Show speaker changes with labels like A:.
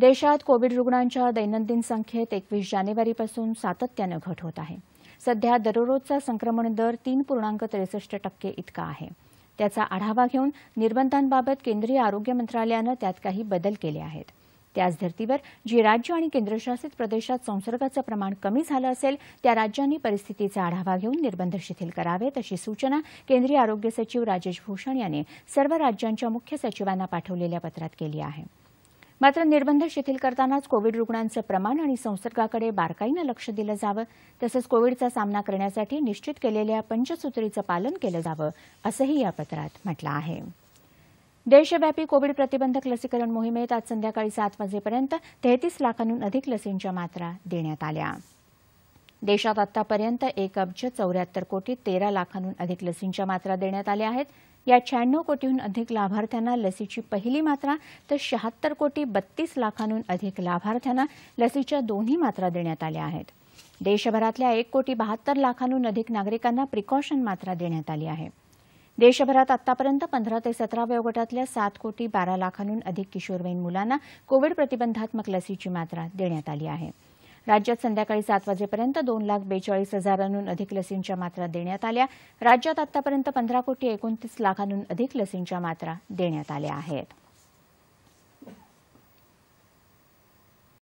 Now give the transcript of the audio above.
A: देशात कोविड रुग्णांच्या दैनंदिन संख्येत एकवीस जानेवारीपासून सातत्यानं घट होत आहे सध्या दररोजचा संक्रमण दर तीन पूर्णांक त्रेसष्ट टक्के इतका आहे त्याचा आढावा घेऊन निर्बंधांबाबत केंद्रीय आरोग्य मंत्रालयानं त्यात काही बदल केले आहेत त्याच धर्तीवर जी राज्य आणि केंद्रशासित प्रदेशात संसर्गाचं प्रमाण कमी झालं असेल त्या राज्यांनी परिस्थितीचा आढावा घेऊन निर्बंध शिथिल करावेत अशी सूचना केंद्रीय आरोग्य सचिव राजेश भूषण यांनी सर्व राज्यांच्या मुख्य सचिवांना पाठवलेल्या पत्रात केली आहे मात्र निर्बंध शिथिल करतानाच कोविड रुग्णांचं प्रमाण आणि संसर्गाकडे बारकाईनं लक्ष दिलं जावं तसंच कोविडचा सामना करण्यासाठी निश्चित केलेल्या पंचसूत्रीचं पालन केलं जावं असंही या पत्रात म्हटलं आहे देशव्यापी कोविड प्रतिबंधक लसीकरण मोहिमेत आज संध्याकाळी सात वाजेपर्यंत तेहतीस लाखांहून अधिक लसींच्या मात्रा देण्यात आल्या देशात आतापर्यंत एक अब्ज चौऱ्याहत्तर कोटी तेरा लाखांहून अधिक लसींच्या मात्रा देण्यात आल्या आहेत या शहाण्णव कोटीहून अधिक लाभार्थ्यांना लसीची पहिली मात्रा तर शहात्तर कोटी बत्तीस लाखांहून अधिक लाभार्थ्यांना लसीच्या दोन्ही मात्रा देण्यात आल्या आहेत देशभरातल्या एक कोटी बहात्तर लाखांहून अधिक नागरिकांना प्रिकॉशन मात्रा देण्यात आली आहे देशभरात आतापर्यंत पंधरा ते सतरा वयोगटातल्या सात कोटी बारा लाखांहून अधिक किशोरवयीन मुलांना कोविड प्रतिबंधात्मक लसीची मात्रा देण्यात आली आहे राज्यात संध्याकाळी सात वाजेपर्यंत दोन लाख बेचाळीस हजारांहून अधिक लसींच्या मात्रा देण्यात आल्या राज्यात आतापर्यंत पंधरा कोटी एकोणतीस लाखांहून अधिक लसींच्या मात्रा देण्यात आल्या आहेत